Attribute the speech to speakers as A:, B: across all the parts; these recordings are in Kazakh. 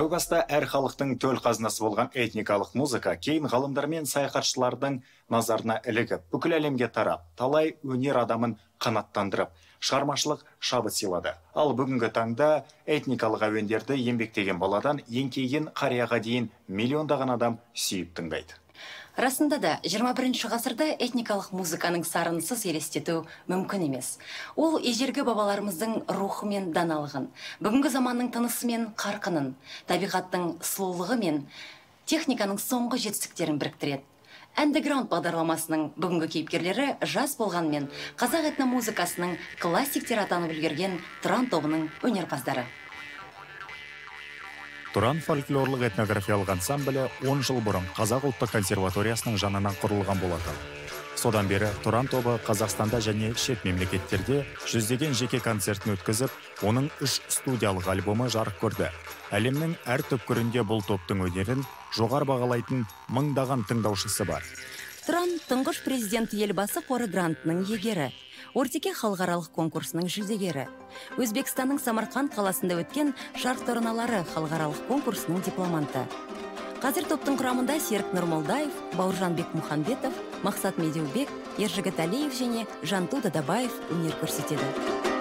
A: әу баста әр халықтың төл қазынасы болған этникалық музыка кейін ғалымдар мен саяхатшылардың назарына ілігіп бүкіл әлемге тарап талай өнер адамын қанаттандырып шығармашылық шабыт сыйлады ал бүгінгі таңда этникалық әуендерді еңбектеген баладан еңкейген қарияға дейін миллиондаған адам сүйіп тыңдайды
B: расында да 21 ғасырда этникалық музыканың сарынсыз елестету мүмкін емес ол ежелгі бабаларымыздың рухы мен даналығын бүгінгі заманның тынысы мен қарқынын табиғаттың сұлулығы мен техниканың соңғы жетістіктерін біріктіреді Underground бағдарламасының бүгінгі кейіпкерлері жас болғанмен қазақ этномузыкасының классиктері атанып үлгерген тұран тобының өнерпаздары
A: тұран фольклорлық этнографиялық ансамблі 10 жыл бұрын қазақ ұлттық консерваториясының жанынан құрылған болатын содан бері тұран тобы қазақстанда және шет мемлекеттерде жүздеген жеке концертін өткізіп оның үш студиялық альбомы жарық көрді әлемнің әр түпкірінде бұл топтың өнерін жоғары
B: бағалайтын мыңдаған тыңдаушысы бар тұран тұңғыш президент елбасы қоры грантының иегері ортеке халықаралық конкурсының жүлдегері өзбекстанның самарқанд қаласында өткен шарқ торналары халықаралық конкурсының дипломанты қазір топтың құрамында серік нұрмолдаев бауыржанбек мұханбетов мақсат медеубек ержігіт әлиев және жанту дадабаев өнер көрсетеді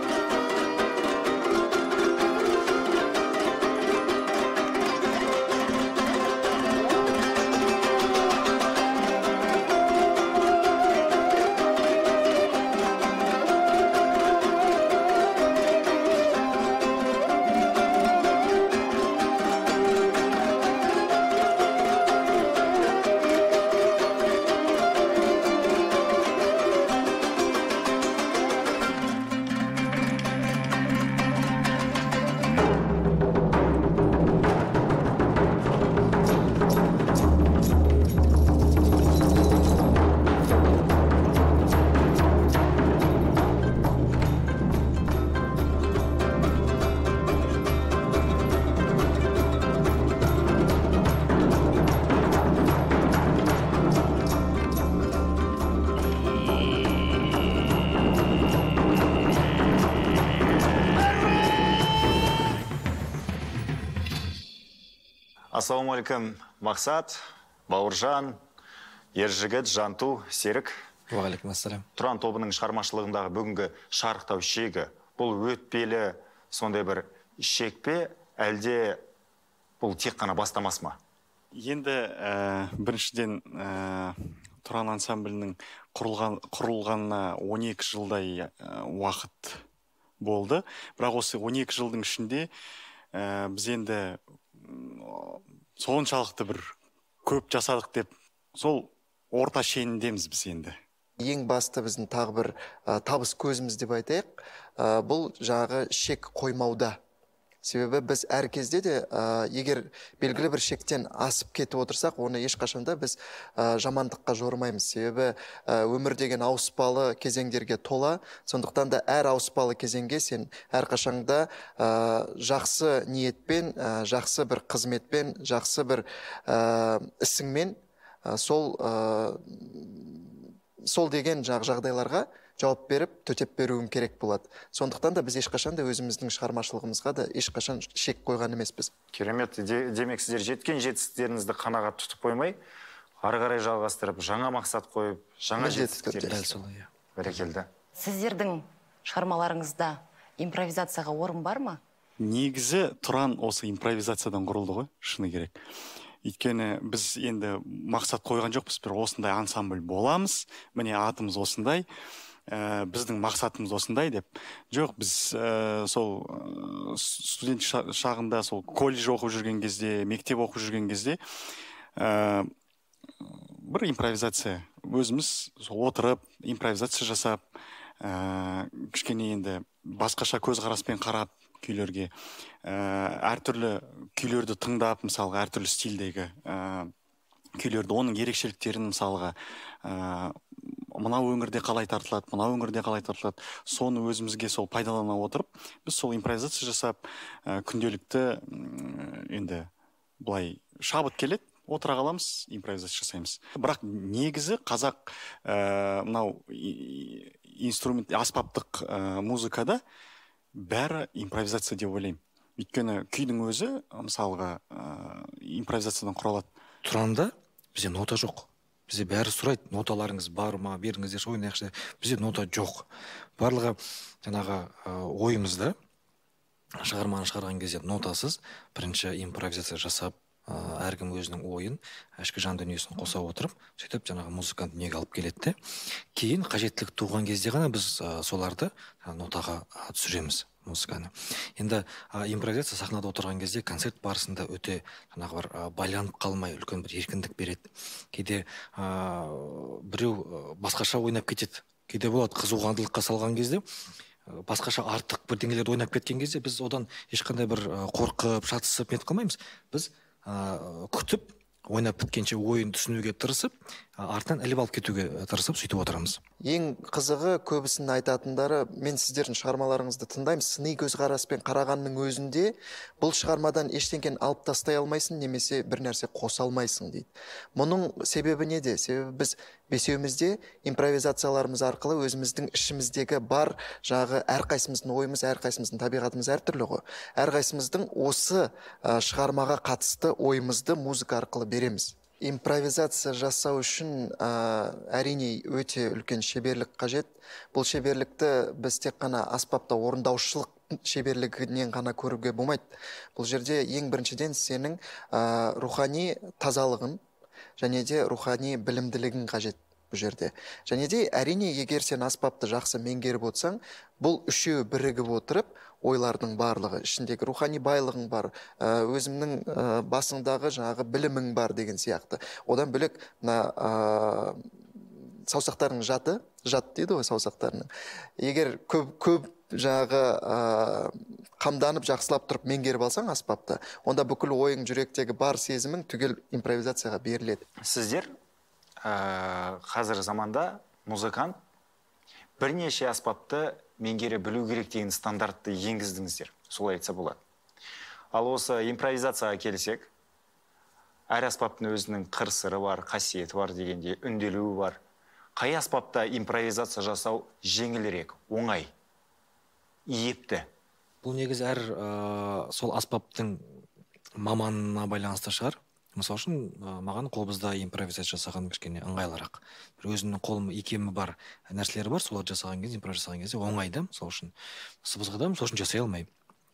A: ассалаумағалейкум мақсат бауыржан ержігіт жанту серік уағалейкум ассалам тұран тобының шығармашылығындағы бүгінгі шарықтау шегі бұл өтпелі сондай бір шек пе әлде бұл тек қана бастамасы ма
C: енді ә, біріншіден ә, тұран ансамблінің құрылған, құрылғанына 12 жылдай ә, уақыт болды бірақ осы 12 жылдың ішінде біз енді соншалықты бір
D: көп жасадық деп сол орта шеніндеміз біз енді ең басты біздің тағы бір табыс көзіміз деп айтайық ә, бұл жағы шек қоймауда себебі біз әр кезде де ә, егер белгілі бір шектен асып кетіп отырсақ оны да біз ә, жамандыққа жорымаймыз себебі ә, өмір деген ауыспалы кезеңдерге тола сондықтан да әр ауыспалы кезеңге сен әрқашанда ә, жақсы ниетпен ә, жақсы бір қызметпен жақсы бір ә, ісіңмен сол ә, сол деген жағдайларға жауап беріп төтеп беруім керек болады сондықтан да біз ешқашан да өзіміздің шығармашылығымызға да ешқашан шек қойған емеспіз
A: керемет де, демек сіздер жеткен жетістіктеріңізді қанағат тұтып қоймай ары қарай жалғастырып жаңа мақсат қойып жаңа
D: жетістіктер солай
A: иә. бәрекелді
B: сіздердің шығармаларыңызда импровизацияға орын бар ма
C: негізі тұран осы импровизациядан құрылды ғой шыны керек өйткені біз енді мақсат қойған жоқпыз бір осындай ансамбль боламыз міне атымыз осындай ә, біздің мақсатымыз осындай деп жоқ біз ә, сол э, студент шағында сол колледж оқып жүрген кезде мектеп оқып жүрген кезде ә, бір импровизация өзіміз сол отырып импровизация жасап ә, кішкене енді басқаша көзқараспен қарап күйлерге ә, әртүрлі күйлерді тыңдап мысалға әртүрлі стильдегі ә, күйлерді оның ерекшеліктерін мысалға мынау өңірде қалай тартылады мынау өңірде қалай тартылады соны өзімізге сол пайдалана отырып біз сол импровизация жасап ә, күнделікті енді былай шабыт келеді отыра қаламыз импровизация жасаймыз бірақ негізі қазақ ә, мынау инструмент аспаптық ә, музыкада бәрі импровизация деп ойлаймын
E: өйткені күйдің өзі мысалға ә, импровизациядан құралады тұрамын бізде нота жоқ бізде бәрі сұрайды ноталарыңыз бар ма беріңіздерші ойнайықшы бізде нота жоқ барлығы жаңағы ойымызда шығарманы шығарған кезде нотасыз бірінші импровизация жасап ә, әркім өзінің ойын ішкі жан дүниесін қоса отырып сөйтіп жаңағы музыкант дүниеге алып келеді кейін қажеттілік туған кезде ғана біз соларды нотаға түсіреміз музыканы енді ә, импровизация сахнада отырған кезде концерт барысында өте жаңағы бір байланып қалмай үлкен бір еркіндік береді кейде ә, біреу басқаша ойнап кетеді кейде болады қызуғандылыққа салған кезде басқаша артық бірдеңелерді ойнап кеткен кезде біз одан ешқандай бір қорқып шатысып нетіп қалмаймыз біз ә, күтіп ойнап біткенше ойын түсінуге тырысып артынан іліп алып кетуге э, тырысып сөйтіп отырамыз
D: ең қызығы көбісінің айтатындары мен сіздердің шығармаларыңызды тыңдаймын сыни көзқараспен қарағанның өзінде бұл шығармадан ештеңкені алып тастай алмайсың немесе бір нәрсе қоса алмайсың дейді мұның себебі неде себебі біз бесеумізде импровизацияларымыз арқылы өзіміздің ішіміздегі бар жағы әрқайсымыздың ойымыз әрқайсымыздың табиғатымыз әртүрлі ғой әрқайсымыздың осы э, шығармаға қатысты ойымызды музыка арқылы береміз импровизация жасау үшін ә, әрине өте үлкен шеберлік қажет бұл шеберлікті біз тек қана аспапта орындаушылық шеберлігінен ғана көруге болмайды бұл жерде ең біріншіден сенің ә, рухани тазалығың және де рухани білімділігін қажет бұл жерде және де әрине егер сен аспапты жақсы меңгеріп отырсаң бұл үшеуі бірігіп отырып ойлардың барлығы ішіндегі рухани байлығың бар ә, өзімнің ә, басыңдағы жаңағы білімің бар деген сияқты одан бөлек мына ә, саусақтарың жаты жат дейді ғой саусақтарының егер көп көп жаңағы ә, қамданып жақсылап тұрып меңгеріп алсаң аспапты онда бүкіл ойың жүректегі бар сезімің түгел импровизацияға беріледі сіздер
A: ә, э, қазір заманда музыкант бірнеше аспапты меңгере білу керек деген стандартты енгіздіңіздер солай айтса болады ал осы импровизацияға келсек әр аспаптың өзінің қыр сыры бар қасиеті бар дегенде үнделуі бар қай аспапта импровизация жасау жеңілірек оңай епті
E: бұл негізі әр ә, сол аспаптың маманына байланысты шығар мысалы үшін маған қобызда импровизация жасаған кішкене ыңғайлырақ бір өзімнің қолым икемі бар нәрселер бар соларды жасаған кезде импровиз жасаған кезде оңай да мысалы үшін да мысалы үшін жасай алмаймын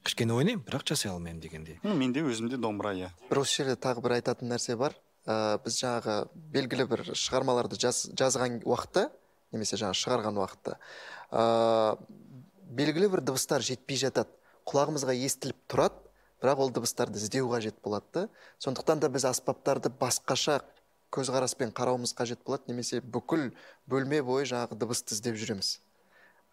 E: кішкене ойнаймын
D: бірақ жасай алмаймын дегендей менде өзімде домбыра иә бір осы жерде тағы бір айтатын нәрсе бар ә, біз жаңағы белгілі бір шығармаларды жаз, жазған уақытта немесе жаңағы шығарған уақытта ә, белгілі бір дыбыстар жетпей жатады құлағымызға естіліп тұрады бірақ ол дыбыстарды іздеу қажет болады да сондықтан да біз аспаптарды басқаша көзқараспен қарауымыз қажет болады немесе бүкіл бөлме бойы жаңағы дыбысты іздеп жүреміз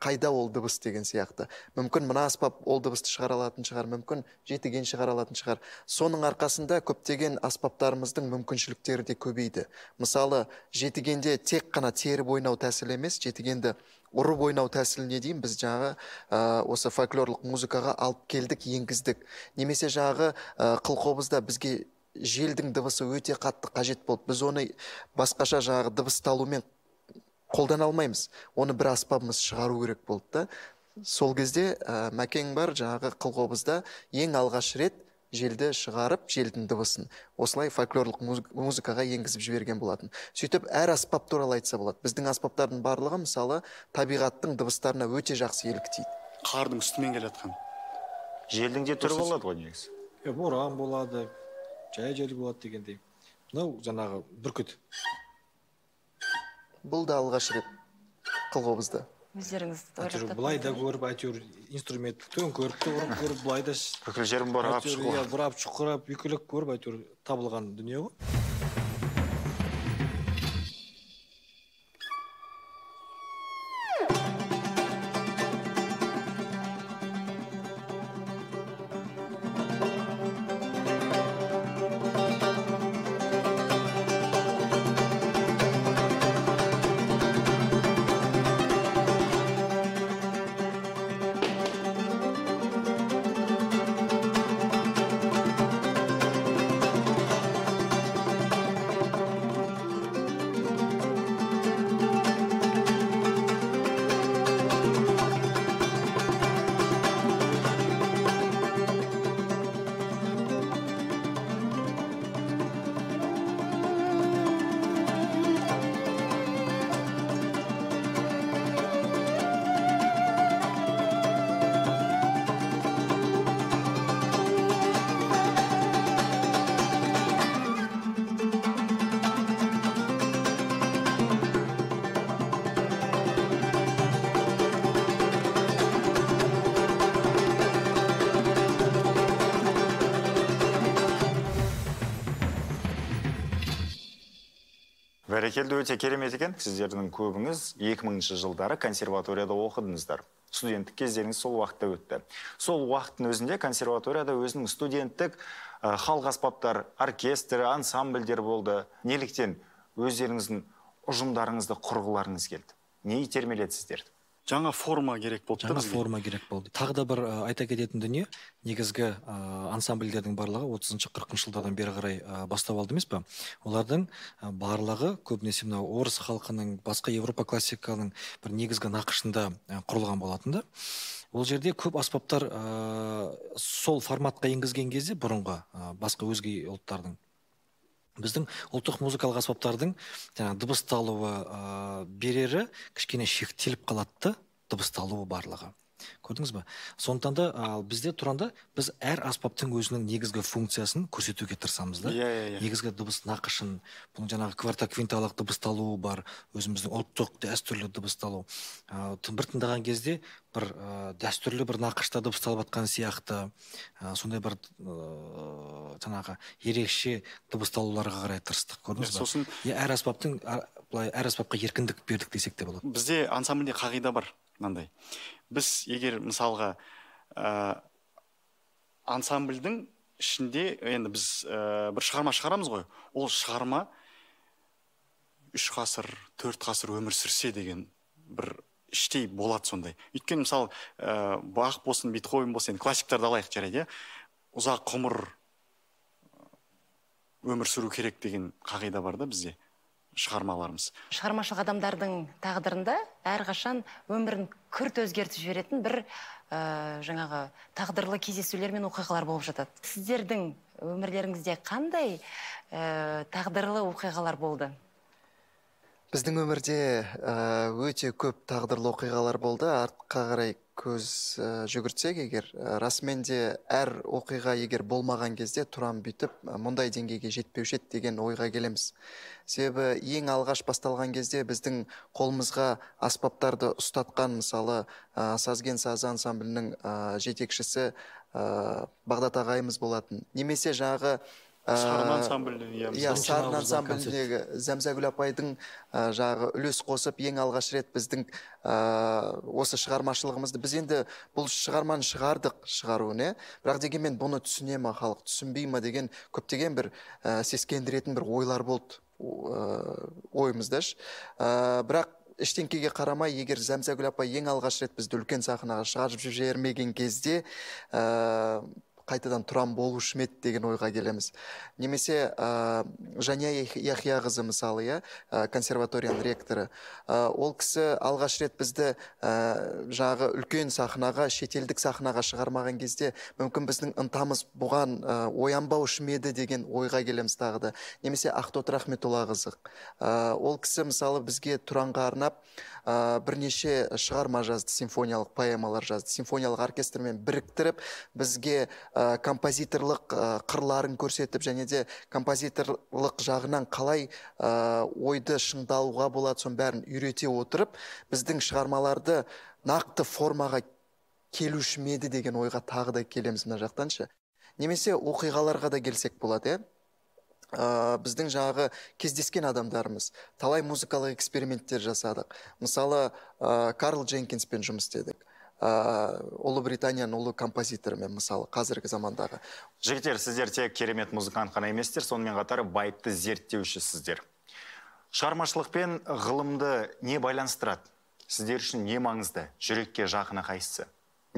D: қайда ол дыбыс деген сияқты мүмкін мына аспап ол дыбысты шығара алатын шығар мүмкін жетіген шығара алатын шығар соның арқасында көптеген аспаптарымыздың мүмкіншіліктері де көбейді мысалы жетігенде тек қана теріп ойнау тәсілі емес жетігенді ұрып ойнау тәсіліне дейін біз жаңағы ә, осы фольклорлық музыкаға алып келдік енгіздік немесе жаңағы ә, қылқобызда бізге желдің дыбысы өте қатты қажет болды біз оны басқаша жаңағы дыбысталумен қолдана алмаймыз оны бір аспабымыз шығару керек болды да сол кезде ә, мәкең бар жаңағы қылқобызда ең алғаш рет желді шығарып желдің дыбысын осылай фольклорлық музыкаға енгізіп жіберген болатын сөйтіп әр аспап туралы айтса болады біздің аспаптардың барлығы мысалы табиғаттың дыбыстарына өте жақсы еліктейді
E: қардың үстімен келе жатқан желдің де түрі болады ғой негізі боран болады жай жел болады дегендей мынау жаңағы бүркіт бұл да алғаш рет қылқобызды
B: өздеріңіз әйтеуір былай да
E: көріп әйтеуір инструментті төңкеріп те ұрып көріп былай да бүкіл жерін бұрап иә, шұқырап бүкілік көріп әйтеуір табылған дүние ғой
A: бәрекелді өте керемет екен сіздердің көбіңіз 2000 жылдары консерваторияда оқыдыңыздар студенттік кездеріңіз сол уақытта өтті сол уақыттың өзінде консерваторияда өзінің студенттік халық аспаптар оркестрі ансамбльдер болды неліктен өздеріңіздің ұжымдарыңызды құрғыларыңыз келді не итермеледі сіздерді жаңа форма керек болды жаңа форма
E: керек болды тағы да бір айта кететін дүние негізгі ә, ансамбльдердің барлығы отызыншы қырқыншы жылдардан бері қарай ә, бастау алды емес па олардың барлығы көбінесе мынау орыс халқының басқа европа классиканың бір негізгі нақышында құрылған болатын да ол жерде көп аспаптар сол форматқа енгізген кезде бұрынғы басқа өзге ұлттардың біздің ұлттық музыкалық аспаптардың жаңағы дыбысталуы ә, берері кішкене шектеліп қалады да дыбысталуы барлығы көрдіңіз ба сондықтан да ал бізде тұранда біз әр аспаптың өзінің негізгі функциясын көрсетуге тырысамыз да иә yeah, иә yeah, иә. yeah. негізгі дыбыс нақышын бұның жаңағы квартоквинталық дыбысталуы бар өзіміздің ұлттық дәстүрлі дыбысталу ы бір тыңдаған кезде бір ә, дәстүрлі бір нақышта дыбысталып жатқан сияқты ә, сондай бір ыыы жаңағы ерекше дыбысталуларға қарай тырыстық көрдіңіз ба сосын әр аспаптың былай әр аспапқа еркіндік бердік десек те болады
C: бізде ансамбльде қағида бар мынандай біз егер мысалға ә, ансамбльдің ішінде енді біз ә, бір шығарма шығарамыз ғой ол шығарма үш ғасыр төрт ғасыр өмір сүрсе деген бір іштей болады сондай өйткені мысалы ә, бах болсын бетховен болсын енді классиктарды алайық жарайды иә ұзақ ғұмыр өмір сүру керек деген қағида бар да бізде шығармаларымыз
B: шығармашылық адамдардың тағдырында әрқашан өмірін күрт өзгертіп жіберетін бір ә, жаңағы тағдырлы кездесулер мен оқиғалар болып жатады сіздердің өмірлеріңізде қандай ә, тағдырлы оқиғалар болды
D: біздің өмірде э, өте көп тағдырлы оқиғалар болды артқа қарай көз э, жүгіртсек егер ә, расымен де әр оқиға егер болмаған кезде тұрам бүйтіп мұндай деңгейге жетпеуші деген ойға келеміз себебі ең алғаш басталған кезде біздің қолымызға аспаптарды ұстатқан мысалы ә, сазген сазы ансамблінің жетекшісі бағдат ағайымыз болатын немесе жағы, Э, сарын иә, иә, сарын ансамбліндегі зәмзәгүл апайдың ә, жағы үлес қосып ең алғаш рет біздің э, осы шығармашылығымызды біз енді бұл шығарманы шығардық шығаруын иә бірақ дегенмен бұны түсіне ма халық түсінбей ма деген көптеген бір сескендіретін бір ойлар болды ә, бірақ ештеңкеге қарамай егер зәмзәгүл апай ең алғаш рет бізді үлкен сахнаға шығарып жібермеген кезде қайтадан тұран болушы ма деген ойға келеміз немесе ә, жәния яхияқызы мысалы иә консерваторияның ректоры ә, ол кісі алғаш рет бізді ә, жағы үлкен сахнаға шетелдік сахнаға шығармаған кезде мүмкін біздің ынтамыз бұған ә, оянбаушы ма деген ойға келеміз тағы да немесе ақтоты рахметолла қызы ә, ол кісі мысалы бізге тұранға арнап ә, бірнеше шығарма жазды симфониялық поэмалар жазды симфониялық оркестрмен біріктіріп бізге ә, композиторлық ә, қырларын көрсетіп және де композиторлық жағынан қалай ә, ойды шыңдалуға болады соның бәрін үйрете отырып біздің шығармаларды нақты формаға келуші ме еді деген ойға тағы да келеміз мына жақтан ше немесе оқиғаларға да келсек болады иә ә, біздің жағы кездескен адамдарымыз талай музыкалық эксперименттер жасадық мысалы ә, карл дженкинспен жұмыс істедік ә, ұлыбританияның ұлы композиторымен мысалы қазіргі замандағы
A: жігіттер сіздер тек керемет музыкант қана еместер сонымен қатар байыпты зерттеушісіздер шығармашылық пен ғылымды не байланыстырады сіздер үшін не маңызды жүрекке жақыны қайсысы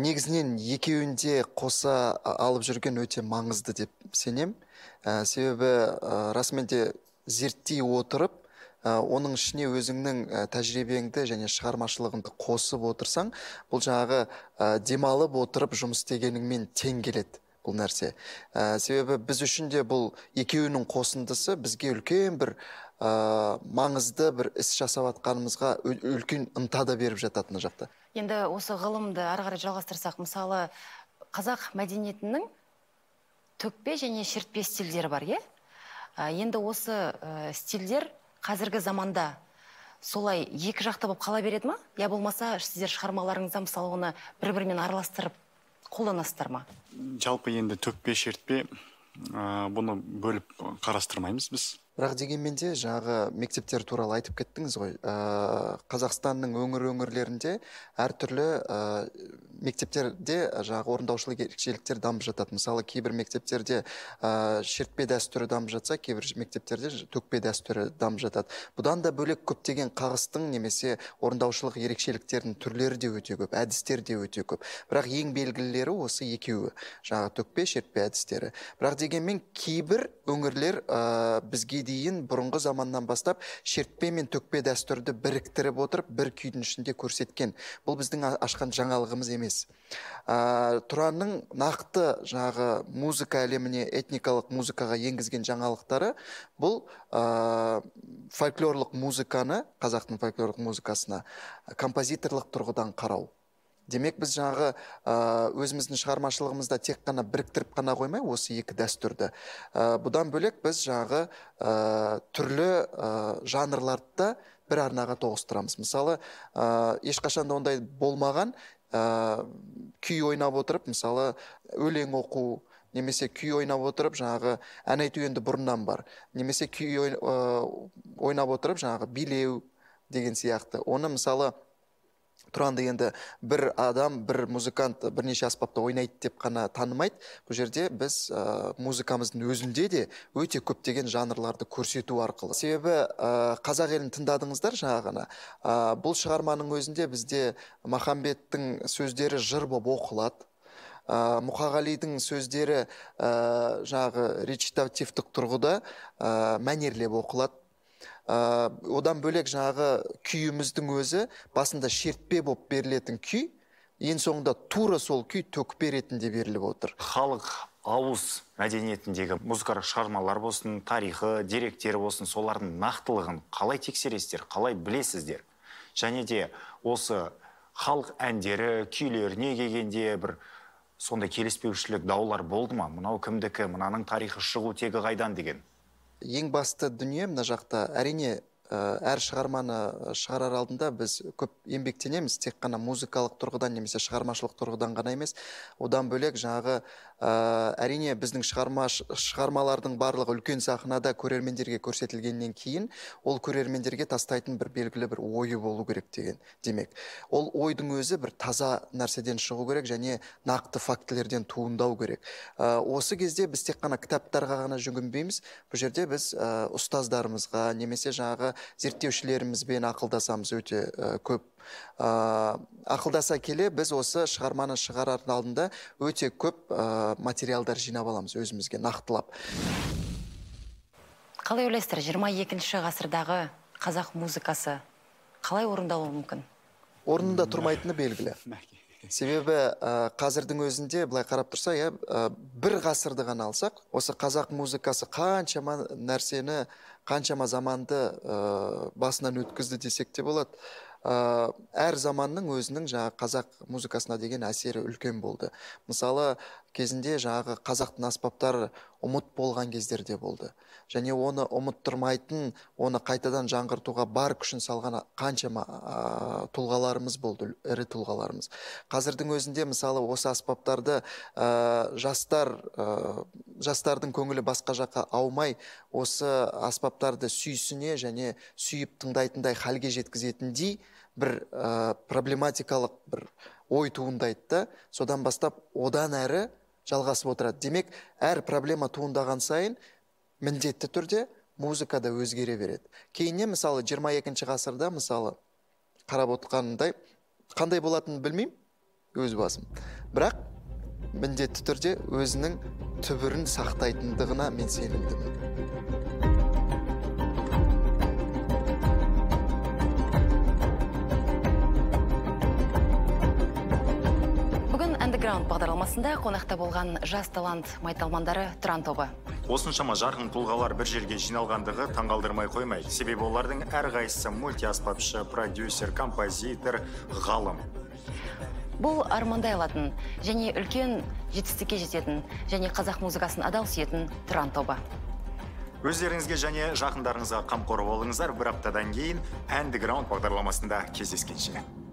D: негізінен екеуінде қоса алып жүрген өте маңызды деп сенем. Ә, себебі ә, расымен де зерттей отырып Э, оның ішіне өзіңнің э, тәжірибеңді және шығармашылығыңды қосып отырсаң бұл жаңағы э, демалып отырып жұмыс істегеніңмен тең келеді бұл нәрсе ә, себебі біз үшін де бұл екеуінің қосындысы бізге үлкен бір ә, маңызды бір іс жасап жатқанымызға үлкен ынта да беріп жатады мына жақта
B: енді осы ғылымды ары қарай жалғастырсақ мысалы қазақ мәдениетінің төкпе және шертпе стильдері бар иә енді осы ә, стильдер қазіргі заманда солай екі жақты болып қала береді ма я болмаса сіздер шығармаларыңызда мысалы оны бір бірімен араластырып қолданасыздар ма
C: жалпы енді төкпе шертпе ә, бұны бөліп қарастырмаймыз біз
D: бірақ дегенмен де жаңағы мектептер туралы айтып кеттіңіз ғой ә, қазақстанның өңір өңірлерінде әртүрлі ә, мектептерде э, жаңағы орындаушылық ерекшеліктер дамып жатады мысалы кейбір мектептерде ә, шертпе дәстүрі дамып жатса кейбір мектептерде төкпе дәстүрі дамып жатады бұдан да бөлек көптеген қағыстың немесе орындаушылық ерекшеліктердің түрлері де өте көп әдістер де өте көп бірақ ең белгілілері осы екеуі жаңағы төкпе шертпе әдістері бірақ дегенмен кейбір өңірлер ә, бізге дейін бұрынғы заманнан бастап шертпе мен төкпе дәстүрді біріктіріп отырып бір күйдің ішінде көрсеткен бұл біздің ашқан жаңалығымыз емес ә, тұранның нақты жағы музыка әлеміне этникалық музыкаға енгізген жаңалықтары бұл ә, фольклорлық музыканы қазақтың фольклорлық музыкасына композиторлық тұрғыдан қарау демек біз жаңағы өзіміздің шығармашылығымызда тек қана біріктіріп қана қоймай осы екі дәстүрді ә, бұдан бөлек біз жаңағы ә, түрлі ә, жанрларды да бір арнаға тоғыстырамыз мысалы ә, ешқашан да ондай болмаған ә, күй ойнап отырып мысалы өлең оқу немесе күй ойнап отырып жаңағы ән айту енді бұрыннан бар немесе күй ойнап отырып жаңағы билеу деген сияқты оны мысалы тұранды енді бір адам бір музыкант бірнеше аспапта ойнайды деп қана танымайды бұл жерде біз ә, музыкамыздың өзінде де өте көптеген жанрларды көрсету арқылы себебі ә, қазақ елін тыңдадыңыздар жаңа ғана ә, бұл шығарманың өзінде бізде махамбеттің сөздері жыр болып оқылады ә, мұқағалидың сөздері ә, жаңағы речитативтік тұрғыда ә, мәнерлеп оқылады ә, одан бөлек жаңағы күйіміздің өзі басында шертпе болып берілетін күй ең соңында тура сол күй төкпе ретінде беріліп отыр халық
A: ауыз мәдениетіндегі музыкалық шығармалар болсын тарихы деректері болсын солардың нақтылығын қалай тексересіздер қалай білесіздер және де осы халық әндері күйлеріне келгенде бір сондай келіспеушілік даулар болды
D: ма мынау кімдікі мынаның тарихы шығу тегі қайдан деген ең басты дүние мына жақта әрине Э, әр шығарманы э, шығарар алдында біз көп еңбектенеміз тек қана музыкалық тұрғыдан немесе шығармашылық тұрғыдан ғана емес одан бөлек жаңағы ә, әрине біздің шығарма шығармалардың барлығы үлкен сахнада көрермендерге көрсетілгеннен кейін ол көрермендерге тастайтын бір белгілі бір ойы болу керек деген демек ол ойдың өзі бір таза нәрседен шығу керек және нақты фактілерден туындау керек ә, осы кезде біз тек қана кітаптарға ғана жүгінбейміз бұл жерде біз ә, ұстаздарымызға немесе жаңағы зерттеушілерімізбен ақылдасамыз өте көп ақылдаса келе біз осы шығарманы шығарар алдында өте көп материалдар жинап аламыз өзімізге нақтылап
B: қалай ойлайсыздар 22 екінші ғасырдағы қазақ музыкасы қалай орындалуы мүмкін
D: орнында тұрмайтыны белгілі себебі ә, қазірдің өзінде былай қарап тұрса, иә бір ғасырды ғана алсақ осы қазақ музыкасы қаншама нәрсені қаншама заманды ә, басынан өткізді десек те болады ә, әр заманның өзінің жаңағы қазақ музыкасына деген әсері үлкен болды мысалы кезінде жаңағы қазақтың аспаптары ұмыт болған кездерде болды және оны ұмыттырмайтын оны қайтадан жаңғыртуға бар күшін салған қаншама ә, тұлғаларымыз болды ірі тұлғаларымыз қазірдің өзінде мысалы осы аспаптарды ә, жастар ә, жастардың көңілі басқа жаққа аумай осы аспаптарды сүйсіне және сүйіп тыңдайтындай халге жеткізетіндей бір ә, проблематикалық бір ой туындайды да содан бастап одан әрі жалғасып отырады демек әр проблема туындаған сайын міндетті түрде музыка да өзгере береді кейіннен мысалы 22 екінші ғасырда мысалы қарап отқандай қандай болатынын білмеймін өз басым бірақ міндетті түрде өзінің түбірін сақтайтындығына мен сенімдімін
B: бүгін андеграунд бағдарламасында қонақта болған жас талант майталмандары тұран тобы
A: осыншама жарқын тұлғалар бір жерге жиналғандығы таңғалдырмай қоймайды себебі олардың әрқайсысы мультиаспапшы продюсер композитор ғалым
B: бұл армандай алатын және үлкен жетістікке жететін және қазақ музыкасын адал сүйетін тұран тобы
A: өздеріңізге және жақындарыңызға қамқор болыңыздар бір аптадан кейін әндіграунд бағдарламасында кездескенше